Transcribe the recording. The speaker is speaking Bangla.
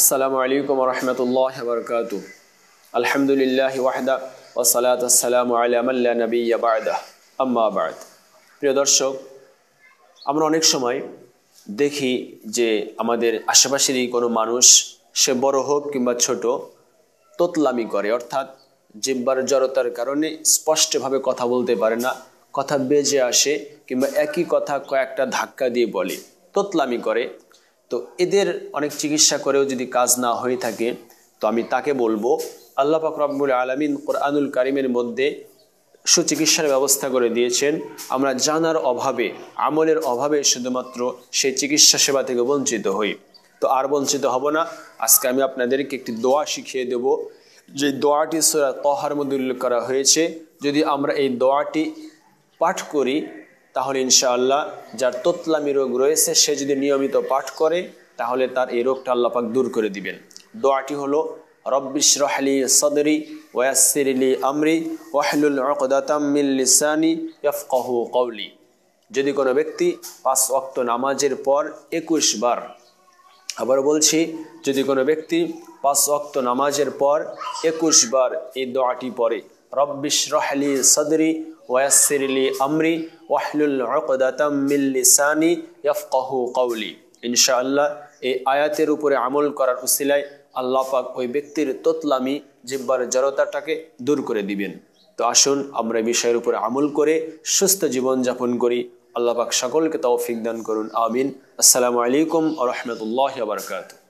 আসসালামু আলাইকুম রহমতুল্লাহ বরকাত আলহামদুলিল্লাহ ওয়াহদা ওসালাত আসসালামু আলামাল্লা নবী আবাদা আম্মাবাদ প্রিয় দর্শক আমরা অনেক সময় দেখি যে আমাদের আশেপাশেরই কোনো মানুষ সে বড় হোক কিংবা ছোট তোতলামি করে অর্থাৎ জিব্বার জড়তার কারণে স্পষ্টভাবে কথা বলতে পারে না কথা বেজে আসে কিংবা একই কথা কয়েকটা ধাক্কা দিয়ে বলে তোতলামি করে তো এদের অনেক চিকিৎসা করেও যদি কাজ না হয়ে থাকে তো আমি তাকে বলবো আল্লাহ পাক রব্বুল আলমিন কোরআনুল কারিমের মধ্যে সুচিকিৎসার ব্যবস্থা করে দিয়েছেন আমরা জানার অভাবে আমলের অভাবে শুধুমাত্র সেই চিকিৎসা সেবা থেকে বঞ্চিত হই তো আর বঞ্চিত হব না আজকে আমি আপনাদেরকে একটি দোয়া শিখিয়ে দেব যে দোয়াটি সোরা তহার মধ্যে উল্লেখ করা হয়েছে যদি আমরা এই দোয়াটি পাঠ করি তাহলে ইনশাআল্লাহ যার তোতলামি রোগ রয়েছে সে যদি নিয়মিত পাঠ করে তাহলে তার এই রোগটা আল্লাপাক দূর করে দিবেন দোয়াটি হলো রব্বিশ রহলি সদরি ওয়াসিরলি আমরি ওয়াহলুল লিসানি ইয়ফকহু কৌলি যদি কোনো ব্যক্তি পাঁচ অক্ত নামাজের পর একুশ বার আবার বলছি যদি কোনো ব্যক্তি পাঁচ অক্ত নামাজের পর একুশ বার এই দোয়াটি পড়ে রব্বিশ রহলি সদরি ইনশাআল্লাহ এই আয়াতের উপরে আমল করার উসিলায় আল্লাহ পাক ওই ব্যক্তির তোতলামি জিব্বার জড়তাটাকে দূর করে দিবেন তো আসুন আমরা বিষয়ের উপরে আমল করে সুস্থ জীবন যাপন করি আল্লাহ পাক সকলকে তৌফিক দান করুন আমিন আসসালামু আলাইকুম আ রহমতুল্লাহ বারকাতু